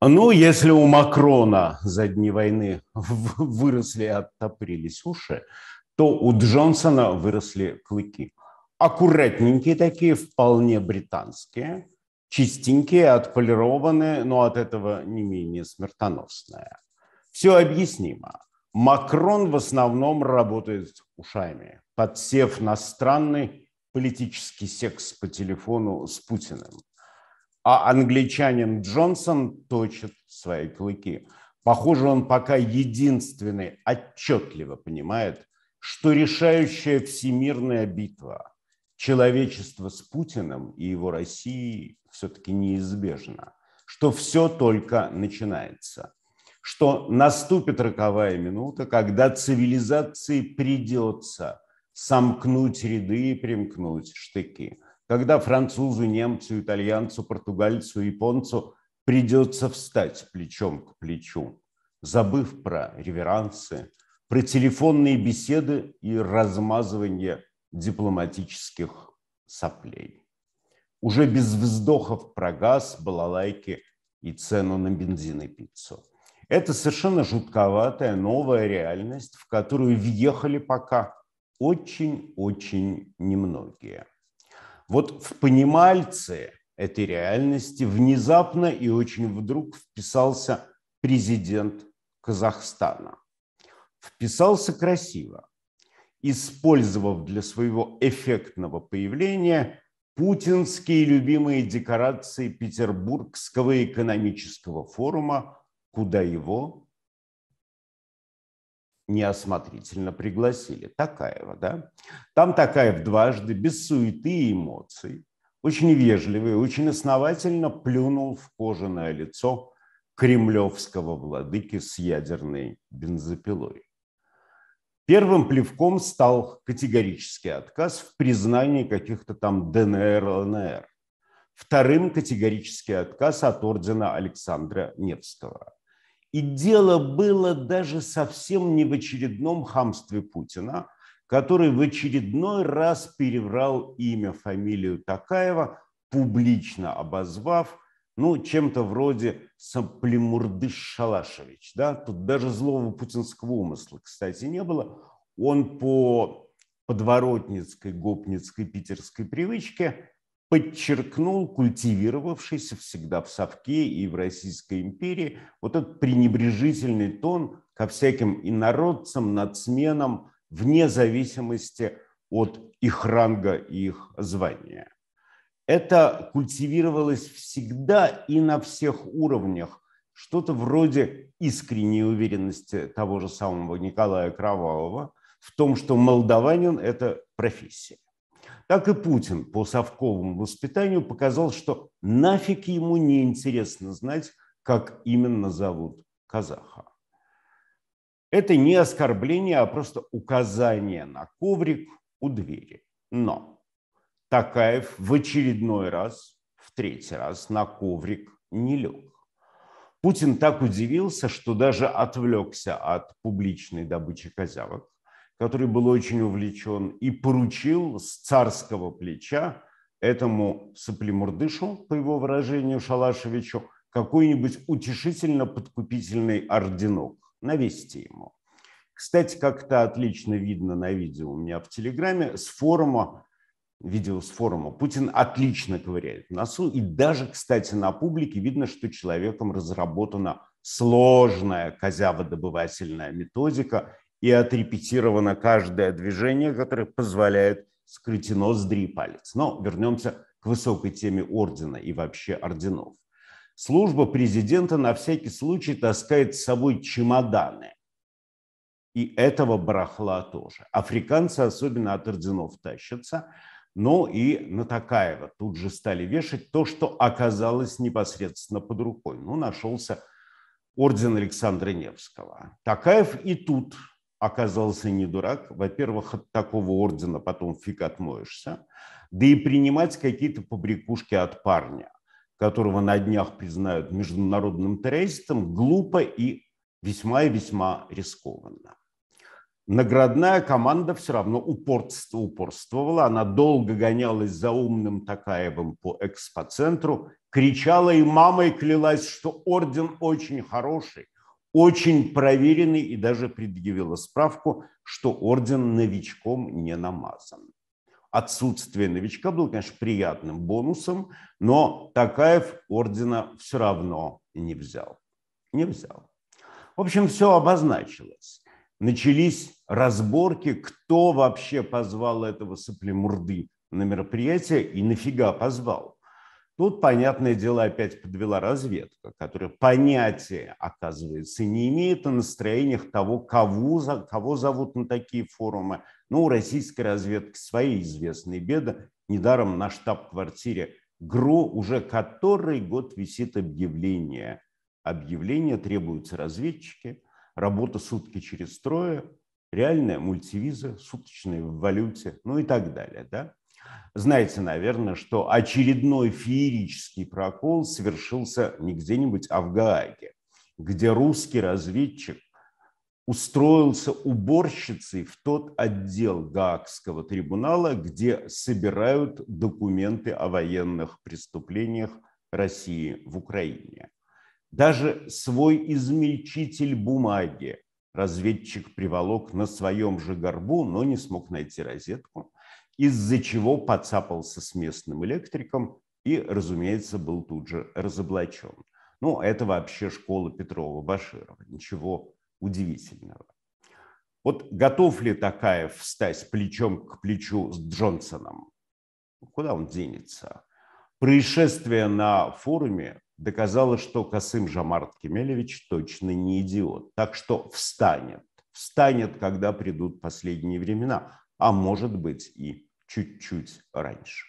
Ну, если у Макрона за дни войны выросли и оттопрились уши, то у Джонсона выросли клыки. Аккуратненькие такие, вполне британские, чистенькие, отполированные, но от этого не менее смертоносные. Все объяснимо. Макрон в основном работает ушами, подсев на странный политический секс по телефону с Путиным а англичанин Джонсон точит свои клыки. Похоже, он пока единственный отчетливо понимает, что решающая всемирная битва человечества с Путиным и его Россией все-таки неизбежна, что все только начинается, что наступит роковая минута, когда цивилизации придется сомкнуть ряды и примкнуть штыки – когда французу, немцу, итальянцу, португальцу, японцу придется встать плечом к плечу, забыв про реверансы, про телефонные беседы и размазывание дипломатических соплей. Уже без вздохов про газ, балалайки и цену на бензин и пиццу. Это совершенно жутковатая новая реальность, в которую въехали пока очень-очень немногие – вот в понимальце этой реальности внезапно и очень вдруг вписался президент Казахстана. Вписался красиво. Использовав для своего эффектного появления путинские любимые декорации Петербургского экономического форума, куда его неосмотрительно пригласили. Такаева, да? Там Такаев дважды, без суеты и эмоций, очень вежливый, очень основательно плюнул в кожаное лицо кремлевского владыки с ядерной бензопилой. Первым плевком стал категорический отказ в признании каких-то там ДНР, ЛНР. Вторым категорический отказ от ордена Александра Невского. И дело было даже совсем не в очередном хамстве Путина, который в очередной раз переврал имя, фамилию Такаева, публично обозвав, ну, чем-то вроде Саплемурдыш Шалашевич. Да? Тут даже злого путинского умысла, кстати, не было. Он по подворотницкой, гопницкой, питерской привычке подчеркнул культивировавшийся всегда в Совке и в Российской империи вот этот пренебрежительный тон ко всяким инородцам, надсменам, вне зависимости от их ранга и их звания. Это культивировалось всегда и на всех уровнях, что-то вроде искренней уверенности того же самого Николая Кровавого в том, что молдаванин – это профессия так и Путин по совковому воспитанию показал, что нафиг ему не интересно знать, как именно зовут казаха. Это не оскорбление, а просто указание на коврик у двери. Но Такаев в очередной раз, в третий раз на коврик не лег. Путин так удивился, что даже отвлекся от публичной добычи козявок который был очень увлечен и поручил с царского плеча этому соплемурдышу, по его выражению, Шалашевичу, какой-нибудь утешительно-подкупительный орденок, навести ему. Кстати, как-то отлично видно на видео у меня в Телеграме, с форума, видео с форума, Путин отлично ковыряет в носу, и даже, кстати, на публике видно, что человеком разработана сложная козяводобывательная методика, и отрепетировано каждое движение, которое позволяет скрыть нос, и палец. Но вернемся к высокой теме ордена и вообще орденов. Служба президента на всякий случай таскает с собой чемоданы. И этого барахла тоже. Африканцы особенно от орденов тащатся. Но и на Такаева тут же стали вешать то, что оказалось непосредственно под рукой. Ну, нашелся орден Александра Невского. Такаев и тут оказался не дурак. Во-первых, от такого ордена потом фиг отмоешься. Да и принимать какие-то побрякушки от парня, которого на днях признают международным террористом, глупо и весьма и весьма рискованно. Наградная команда все равно упорство, упорствовала. Она долго гонялась за умным Такаевым по экспоцентру, кричала и мамой клялась, что орден очень хороший – очень проверенный и даже предъявила справку, что орден новичком не намазан. Отсутствие новичка было, конечно, приятным бонусом, но Такаев ордена все равно не взял. Не взял. В общем, все обозначилось. Начались разборки, кто вообще позвал этого соплемурды на мероприятие и нафига позвал. Тут, понятное дело, опять подвела разведка, которая понятия, оказывается, не имеет о настроениях того, кого, кого зовут на такие форумы. Ну, у российской разведки свои известные беды. Недаром на штаб-квартире ГРУ уже который год висит объявление. Объявление требуются разведчики, работа сутки через трое, реальная мультивиза, суточная в валюте, ну и так далее. Да? Знаете, наверное, что очередной феерический прокол совершился не где-нибудь, а в Гааге, где русский разведчик устроился уборщицей в тот отдел Гаагского трибунала, где собирают документы о военных преступлениях России в Украине. Даже свой измельчитель бумаги разведчик приволок на своем же горбу, но не смог найти розетку – из-за чего подцапался с местным электриком и, разумеется, был тут же разоблачен. Ну, это вообще школа Петрова-Баширова, ничего удивительного. Вот готов ли Такаев встать плечом к плечу с Джонсоном? Куда он денется? Происшествие на форуме доказало, что Касым Жамарт Кемелевич точно не идиот. Так что встанет. Встанет, когда придут последние времена, а может быть и чуть-чуть раньше.